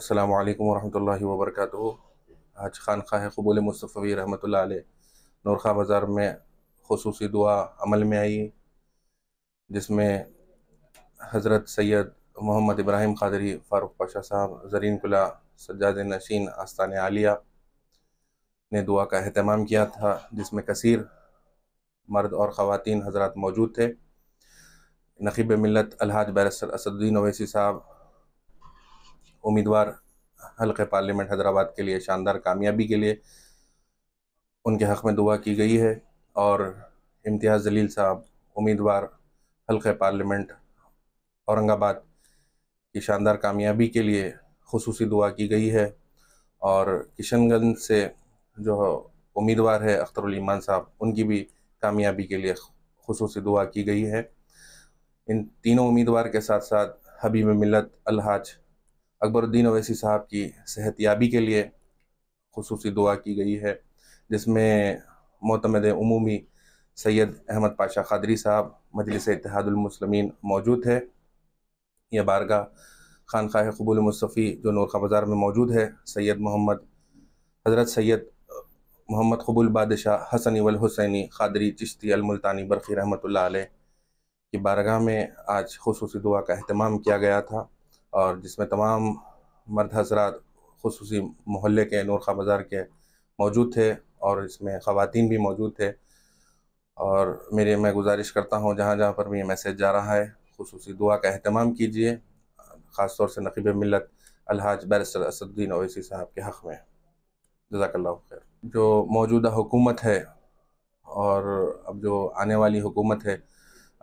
अल्लाम वरहमल वबरक आज खानख़ा कबूल मुस्तफ़ी रहमत नौरखा बाज़ार में खसूस दुआ अमल में आई जिसमें हज़रत सैद मोहम्मद इब्राहिम कादरी फ़ारूक पाशा साहब जरीन कुला सज्जाद नशीन आस्तान आलिया ने दुआ का अहतमाम किया था जिसमें कसर मर्द और ख़वान हजरात मौजूद थे नकीब मिलत अलहाज बैरसर असदुद्दीन अवैसी साहब उम्मीदवार हल्के पार्लियामेंट हैदराबाद के लिए शानदार कामयाबी के लिए उनके हक़ में दुआ की गई है और इम्तियाज़ जलील साहब उम्मीदवार हल्के पार्लियामेंट औरंगाबाद की शानदार कामयाबी के लिए खसूस दुआ की गई है और किशनगंज से जो उम्मीदवार है अख्तरमान साहब उनकी भी कामयाबी के लिए खसूस दुआ की गई है इन तीनों उम्मीदवार के साथ साथ हबीब मिलत अलहाज अकबरुद्दीन अवैसी साहब की सेहत याबी के लिए खसूस दुआ की गई है जिसमें मोतमद अमूमी सैयद अहमद पाशा खादरी साहब मजलिस इतिहादुलमसलमिन मौजूद है यह बारगा खानखा कबूल मुस्तफ़ी जो नोरखा बाज़ार में मौजूद है सैयद मोहम्मद हज़रत सैयद मोहम्मद कबूल बादशाह हसनी वल हुसैनी खादरी चिश्ती अलमुल्तानी बरफ़ी रहमत की बारगाह में आज खसूस दुआ का अहतमाम किया गया था और जिसमें तमाम मर्द हजरात खसूस मोहल्ले के नूरखा बाज़ार के मौजूद थे और इसमें ख़वान भी मौजूद थे और मेरे मैं गुजारिश करता हूँ जहाँ जहाँ पर भी ये मैसेज जा रहा है खसूस दुआ का अहतमाम कीजिए ख़ास तौर से नकीब मिलत अलहाज बैरिस्टर असद्दीन ओवैसी साहब के हक़ में जजाकल्ला खैर जो मौजूदा हुकूमत है और अब जो आने वाली हुकूमत है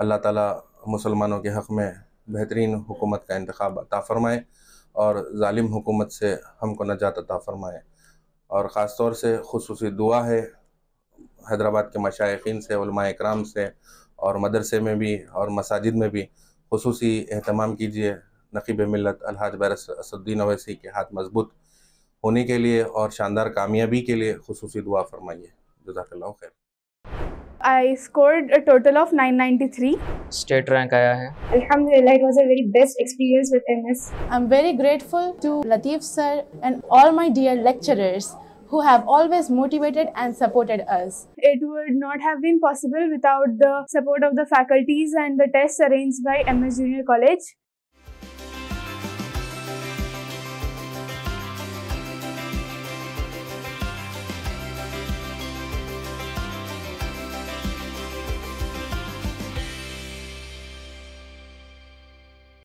अल्लाह ताला मुसलमानों के हक़ में बेहतरीन हुकूमत का इंतखब अता फ़रमाए और ालिम हुकूमत से हमको नजात अता फ़रमाए और ख़ास तौर से खसूस दुआ है हैदराबाद के मशाइन से कराम से और मदरसे में भी और मसाजिद में भी खसूस अहतमाम कीजिए नकीब मिलत अलहाज बैरस असद्दीन अवैसी के हाथ मजबूत होने के लिए और शानदार कामयाबी के लिए खसूस दुआ फरमाइए जजाकल्ला खैर I scored a total of 993. State rank I है. Alhamdulillah, it was a very best experience with MS. I'm very grateful to Latif sir and all my dear lecturers who have always motivated and supported us. It would not have been possible without the support of the faculties and the tests arranged by MS Junior College.